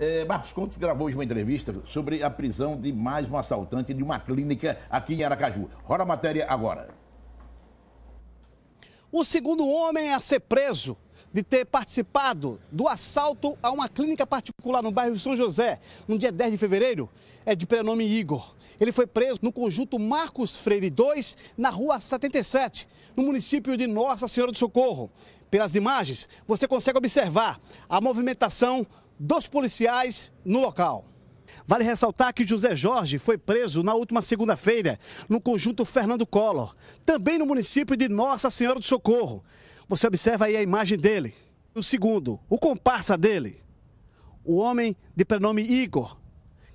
É, Marcos Contos gravou hoje uma entrevista sobre a prisão de mais um assaltante de uma clínica aqui em Aracaju. Rora a matéria agora. O segundo homem a ser preso de ter participado do assalto a uma clínica particular no bairro São José, no dia 10 de fevereiro, é de prenome Igor. Ele foi preso no conjunto Marcos Freire 2, na rua 77, no município de Nossa Senhora do Socorro. Pelas imagens, você consegue observar a movimentação dos policiais no local. Vale ressaltar que José Jorge foi preso na última segunda-feira no conjunto Fernando Collor, também no município de Nossa Senhora do Socorro. Você observa aí a imagem dele. O segundo, o comparsa dele, o homem de prenome Igor,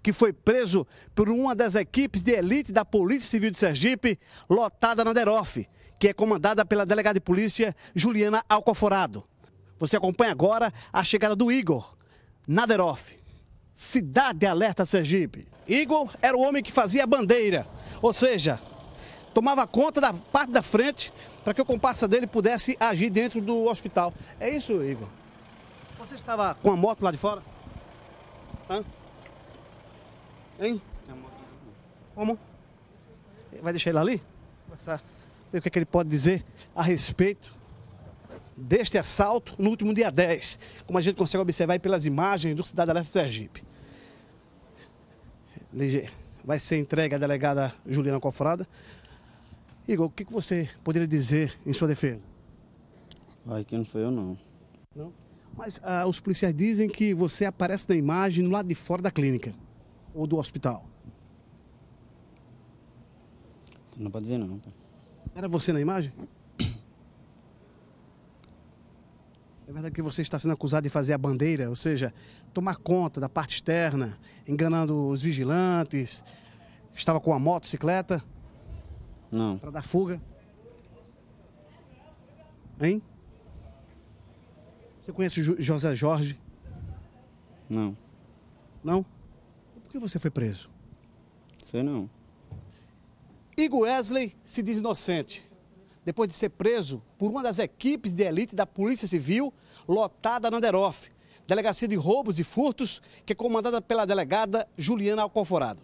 que foi preso por uma das equipes de elite da Polícia Civil de Sergipe, lotada na DEROF, que é comandada pela delegada de polícia Juliana Alcoforado. Você acompanha agora a chegada do Igor Naderoff. Cidade Alerta Sergipe. Igor era o homem que fazia a bandeira, ou seja, tomava conta da parte da frente para que o comparsa dele pudesse agir dentro do hospital. É isso, Igor? Você estava com a moto lá de fora? Hã? Hein? Como? Vai deixar ele ali? Ver o que, é que ele pode dizer a respeito deste assalto no último dia 10, como a gente consegue observar pelas imagens do Cidade Alerta Sergipe. Vai ser entregue à delegada Juliana Cofrada. Igor, o que você poderia dizer em sua defesa? Ai, que não foi eu não. Não? Mas ah, os policiais dizem que você aparece na imagem no lado de fora da clínica ou do hospital. Não pode dizer não. Era você na imagem? É verdade que você está sendo acusado de fazer a bandeira, ou seja, tomar conta da parte externa, enganando os vigilantes. Estava com a motocicleta? Não. Para dar fuga? Hein? Você conhece o José Jorge? Não. Não? Por que você foi preso? Sei não. Igor Wesley se diz inocente depois de ser preso por uma das equipes de elite da Polícia Civil, lotada na Anderof, delegacia de roubos e furtos, que é comandada pela delegada Juliana Alconforado.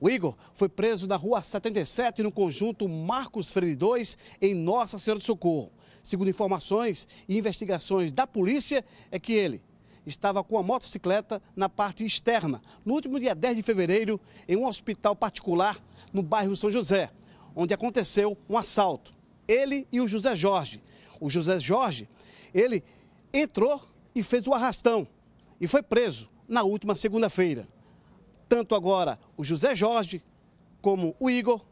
O Igor foi preso na rua 77, no conjunto Marcos Freire 2, em Nossa Senhora do Socorro. Segundo informações e investigações da polícia, é que ele estava com a motocicleta na parte externa, no último dia 10 de fevereiro, em um hospital particular no bairro São José, onde aconteceu um assalto ele e o José Jorge. O José Jorge, ele entrou e fez o arrastão e foi preso na última segunda-feira. Tanto agora o José Jorge como o Igor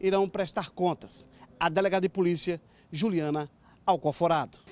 irão prestar contas à delegada de polícia Juliana Alcoforado.